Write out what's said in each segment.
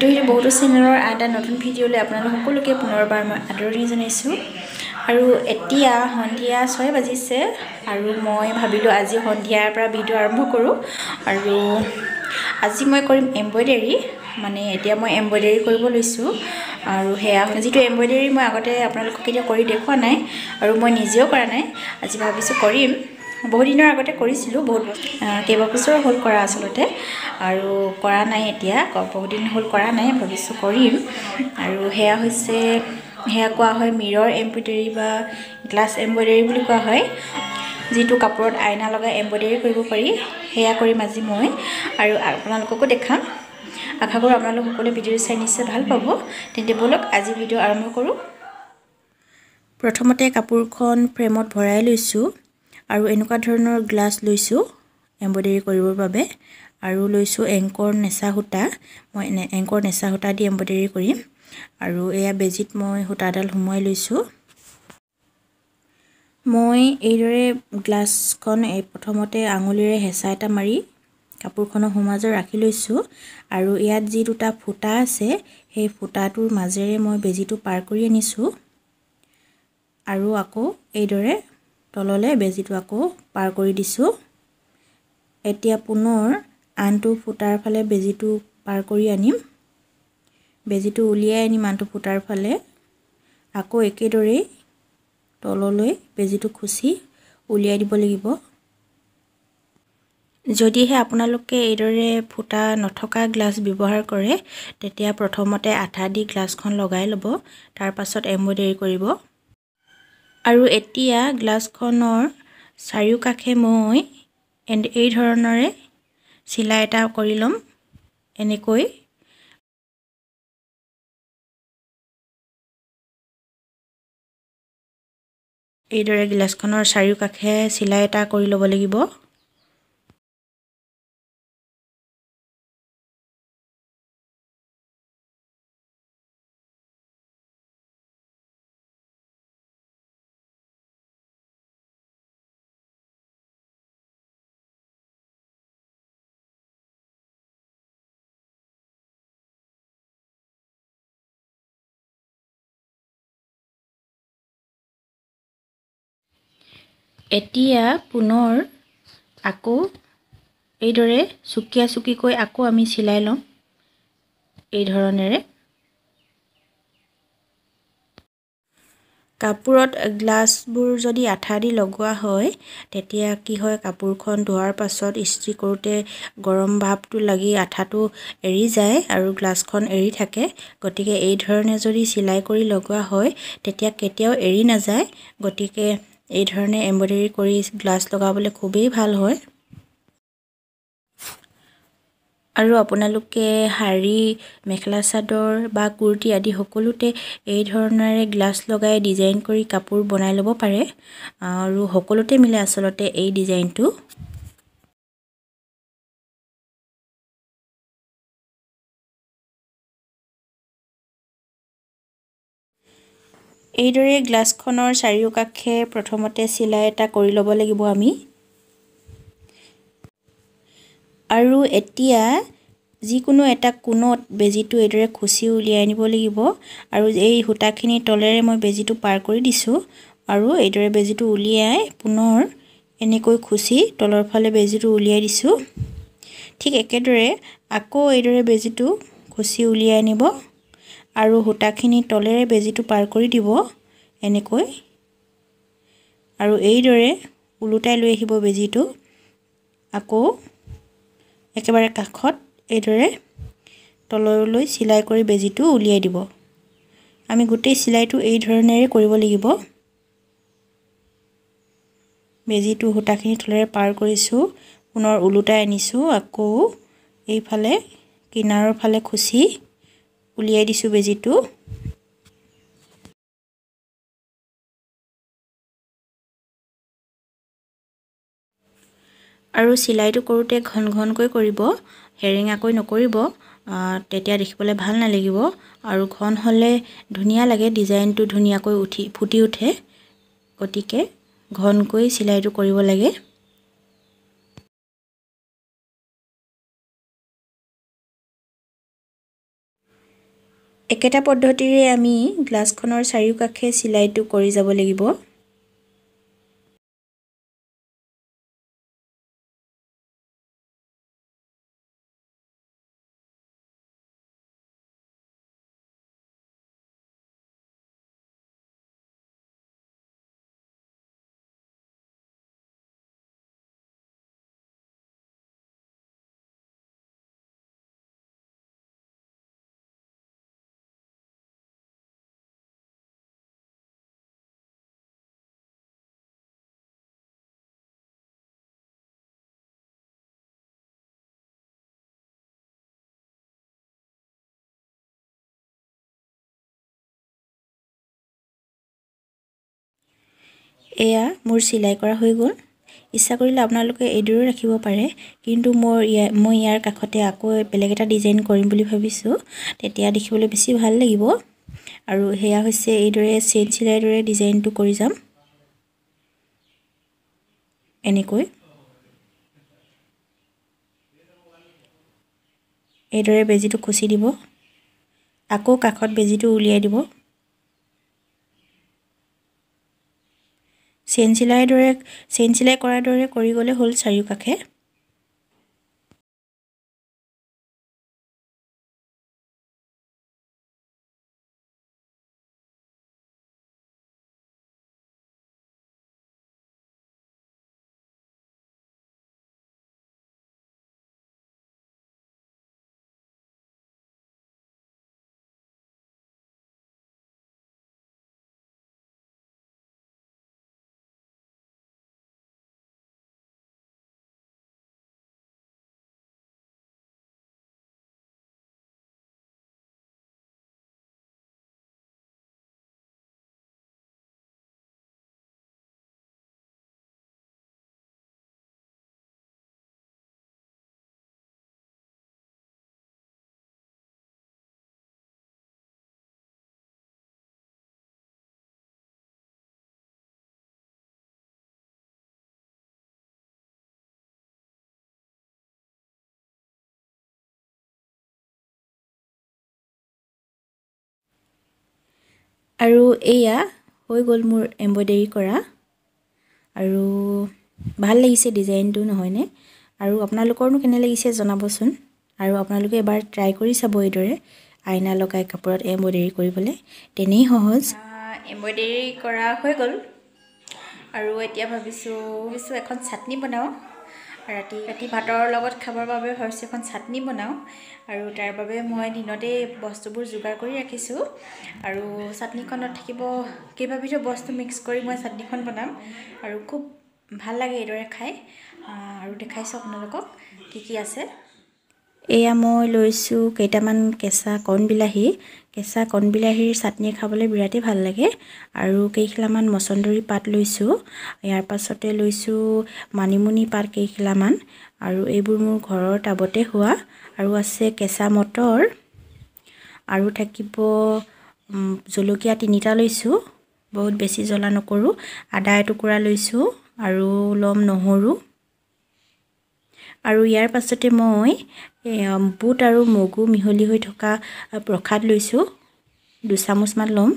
বিদ্যুতী বহুতো চেনেলৰ আন এটা নতুন ভিডিঅ'লৈ আপোনালোক সকলোকে পুনৰবাৰ মই আদৰণি জনাইছোঁ আৰু এতিয়া সন্ধিয়া ছয় বাজিছে আৰু মই ভাবিলোঁ আজি সন্ধিয়াৰ পৰা ভিডিঅ' আৰম্ভ কৰোঁ আৰু আজি মই কৰিম এম্ব্ৰইডাৰী মানে এতিয়া মই এম্ব্ৰইডাৰী কৰিব লৈছোঁ আৰু সেয়া যিটো এম্ব্ৰইডাৰী মই আগতে আপোনালোকক এতিয়া কৰি দেখুওৱা নাই আৰু মই নিজেও কৰা নাই আজি ভাবিছোঁ কৰিম বহু দিনৰ আগতে কৰিছিলোঁ বহুত বছৰ কেইবাবছৰ হ'ল কৰা আচলতে আৰু কৰা নাই এতিয়া বহুদিন হ'ল কৰা নাই ভৱিষ্যত কৰিম আৰু সেয়া হৈছে সেয়া কোৱা হয় মিৰৰ এম্ব্ৰইডাৰী বা গ্লাছ এম্ব্ৰইডাৰী বুলি কোৱা হয় যিটো কাপোৰত আইনা লগাই এম্ব্ৰইডাৰী কৰিব পাৰি সেয়া কৰিম আজি মই আৰু আপোনালোককো দেখাম আশা কৰোঁ আপোনালোক সকলোৱে ভিডিঅ' চাই নিশ্চয় ভাল পাব তেন্তে বোলক আজি ভিডিঅ' আৰম্ভ কৰোঁ প্ৰথমতে কাপোৰখন ফ্ৰেমত ভৰাই লৈছোঁ আৰু এনেকুৱা ধৰণৰ গ্লাছ লৈছোঁ এম্ব্ৰইডাৰী কৰিবৰ বাবে আৰু লৈছোঁ এংকৰ নেচা সূতা মই এংকৰ নেচা সূতা দি এম্ব্ৰইডাৰী কৰিম আৰু এয়া বেজিত মই সূতাডাল সোমোৱাই লৈছোঁ মই এইদৰে গ্লাছখন এই প্ৰথমতে আঙুলিৰে হেঁচা এটা মাৰি কাপোৰখনৰ সোমাজত ৰাখি লৈছোঁ আৰু ইয়াত যি দুটা ফুটা আছে সেই ফুটাটোৰ মাজেৰে মই বেজীটো পাৰ কৰি আনিছোঁ আৰু আকৌ এইদৰে তললৈ বেজীটো আকৌ পাৰ কৰি দিছোঁ এতিয়া পুনৰ আনটো ফুটাৰ ফালে বেজীটো পাৰ কৰি আনিম বেজীটো উলিয়াই আনিম আনটো ফুটাৰ ফালে আকৌ একেদৰেই তললৈ বেজীটো খুচি উলিয়াই দিব লাগিব যদিহে আপোনালোকে এইদৰে ফুটা নথকা গ্লাছ ব্যৱহাৰ কৰে তেতিয়া প্ৰথমতে আঠা দি গ্লাছখন লগাই ল'ব তাৰপাছত পাছত এম্ব্ৰইডাৰী কৰিব আৰু এতিয়া গ্লাছখনৰ চাৰিওকাষে মই এই ধৰণৰে চিলাই এটা কৰি ল'ম এনেকৈ এইদৰে গ্লাছখনৰ চাৰিওকাষে চিলাই এটা কৰি ল'ব লাগিব এতিয়া পুনৰ আকৌ এইদৰে চুকীয়া চুকিকৈ আকৌ আমি চিলাই ল'ম এই ধৰণেৰে কাপোৰত গ্লাছবোৰ যদি আঠা দি লগোৱা হয় তেতিয়া কি হয় কাপোৰখন ধোৱাৰ পাছত ইস্ত্ৰি কৰোঁতে গৰম ভাৱটো লাগি আঠাটো এৰি যায় আৰু গ্লাছখন এৰি থাকে গতিকে এইধৰণে যদি চিলাই কৰি লগোৱা হয় তেতিয়া কেতিয়াও এৰি নাযায় গতিকে এই ধৰণে এম্ব্ৰইডাৰী কৰি গ্লাছ লগাবলৈ খুবেই ভাল হয় আৰু আপোনালোকে শাৰী মেখেলা চাদৰ বা কুৰ্তি আদি সকলোতে এই ধৰণেৰে গ্লাছ লগাই ডিজাইন কৰি কাপোৰ বনাই ল'ব পাৰে আৰু সকলোতে মিলে আচলতে এই ডিজাইনটো এইদৰে গ্লাছখনৰ চাৰিওকাষে প্ৰথমতে চিলাই এটা কৰি ল'ব লাগিব আমি আৰু এতিয়া যিকোনো এটা কোণত বেজীটো এইদৰে খুচি উলিয়াই আনিব লাগিব আৰু এই সূতাখিনিৰ তলেৰে মই বেজীটো পাৰ কৰি দিছোঁ আৰু এইদৰে বেজীটো উলিয়াই পুনৰ এনেকৈ খুচি তলৰ ফালে বেজীটো উলিয়াই দিছোঁ ঠিক একেদৰে আকৌ এইদৰে বেজীটো খুচি উলিয়াই আনিব আৰু সূতাখিনি তলেৰে বেজীটো পাৰ কৰি দিব এনেকৈ আৰু এইদৰে ওলোটাই লৈ আহিব বেজীটো আকৌ একেবাৰে কাষত এইদৰে তললৈ চিলাই কৰি বেজীটো উলিয়াই দিব আমি গোটেই চিলাইটো এই ধৰণেৰে কৰিব লাগিব বেজীটো সূতাখিনি তলেৰে পাৰ কৰিছোঁ পুনৰ ওলোটাই আনিছোঁ আকৌ এইফালে কিনাৰৰ ফালে খুচি উলিয়াই দিছোঁ বেজীটো আৰু চিলাইটো কৰোঁতে ঘন ঘনকৈ কৰিব হেৰেঙাকৈ নকৰিব তেতিয়া দেখিবলৈ ভাল নালাগিব আৰু ঘন হ'লে ধুনীয়া লাগে ডিজাইনটো ধুনীয়াকৈ উঠি ফুটি উঠে গতিকে ঘনকৈ চিলাইটো কৰিব লাগে একেটা পদ্ধতিৰে আমি গ্লাছখনৰ চাৰিওকাষে চিলাইটো কৰি যাব লাগিব এয়া মোৰ চিলাই কৰা হৈ গ'ল ইচ্ছা কৰিলে আপোনালোকে এইদৰেও ৰাখিব পাৰে কিন্তু মোৰ ইয়াৰ মই ইয়াৰ কাষতে আকৌ বেলেগ এটা ডিজাইন কৰিম বুলি ভাবিছোঁ তেতিয়া দেখিবলৈ বেছি ভাল লাগিব আৰু সেয়া হৈছে এইদৰে চেইন চিলাইৰ দৰে ডিজাইনটো কৰি যাম এনেকৈ এইদৰে বেজীটো খুচি দিব আকৌ কাষত বেজীটো উলিয়াই দিব চেইন চিলাইৰ দৰে চেইন চিলাই কৰাৰ দৰে কৰি গ'লে হ'ল চাৰিওকাষে আৰু এয়া হৈ গ'ল মোৰ এম্ব্ৰইডাৰী কৰা আৰু ভাল লাগিছে ডিজাইনটো নহয়নে আৰু আপোনালোকৰনো কেনে লাগিছে জনাবচোন আৰু আপোনালোকে এবাৰ ট্ৰাই কৰি চাব এইদৰে আইনা লগাই কাপোৰত এম্ব্ৰইডাৰী কৰিবলৈ তেনেই সহজ এম্ব্ৰইডাৰী কৰা হৈ গ'ল আৰু এতিয়া ভাবিছোঁ ভাবিছোঁ এখন চাটনি বনাওঁ ৰাতি ৰাতি ভাতৰ লগত খাবৰ বাবে ভাবিছোঁ এখন চাটনি বনাওঁ আৰু তাৰ বাবে মই দিনতেই বস্তুবোৰ যোগাৰ কৰি ৰাখিছোঁ আৰু চাটনিখনত থাকিব কেইবাবিধো বস্তু মিক্স কৰি মই চাটনিখন বনাম আৰু খুব ভাল লাগে এইদৰে খাই আৰু দেখাইছোঁ আপোনালোকক কি কি আছে এয়া মই লৈছোঁ কেইটামান কেঁচা কণবিলাহী কেঁচা কণবিলাহীৰ চাটনি খাবলৈ বিৰাটেই ভাল লাগে আৰু কেইখিলামান মচন্দৰী পাত লৈছোঁ ইয়াৰ পাছতে লৈছোঁ মানিমুনি পাত কেইখিলামান আৰু এইবোৰ মোৰ ঘৰৰ টাবতে হোৱা আৰু আছে কেঁচা মটৰ আৰু থাকিব জলকীয়া তিনিটা লৈছোঁ বহুত বেছি জ্বলা নকৰোঁ আদা এটুকুৰা লৈছোঁ আৰু ল'ম নহৰু আৰু ইয়াৰ পাছতে মই বুট আৰু মগু মিহলি হৈ থকা প্ৰসাদ লৈছোঁ দুচামুচমান ল'ম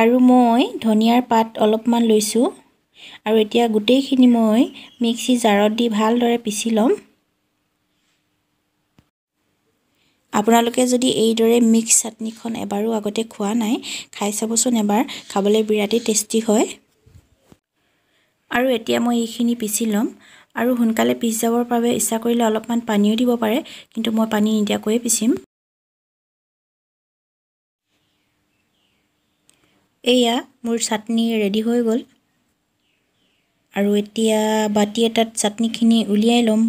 আৰু মই ধনিয়াৰ পাত অলপমান লৈছোঁ আৰু এতিয়া গোটেইখিনি মই মিক্সি জাৰত দি ভালদৰে পিচি ল'ম আপোনালোকে যদি এইদৰে মিক্স চাটনিখন এবাৰো আগতে খোৱা নাই খাই চাবচোন এবাৰ খাবলৈ বিৰাটেই টেষ্টি হয় আৰু এতিয়া মই এইখিনি পিচি ল'ম আৰু সোনকালে পিচ যাবৰ বাবে ইচ্ছা কৰিলে অলপমান পানীও দিব পাৰে কিন্তু মই পানী নিদিয়াকৈয়ে পিচিম এয়া মোৰ চাটনি ৰেডি হৈ গ'ল আৰু এতিয়া বাতি এটাত চাটনিখিনি উলিয়াই ল'ম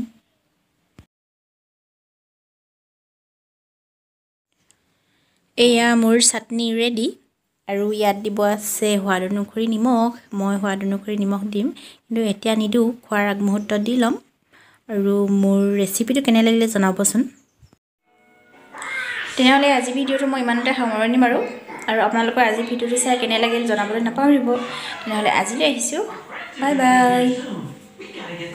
এয়া মোৰ চাটনি ৰেডি আৰু ইয়াত দিব আছে সোৱাদ অনুসৰি নিমখ মই সোৱাদ অনুসৰি নিমখ দিম কিন্তু এতিয়া নিদিওঁ খোৱাৰ আগমুহূৰ্তত দি ল'ম আৰু মোৰ ৰেচিপিটো কেনে লাগিলে জনাবচোন তেনেহ'লে আজি ভিডিঅ'টো মই ইমানতে সামৰণি মাৰোঁ আৰু আপোনালোকৰ আজি ভিডিঅ'টো চাই কেনে লাগিল জনাবলৈ নাপাহৰিব তেনেহ'লে আজিলৈ আহিছোঁ বাই বাই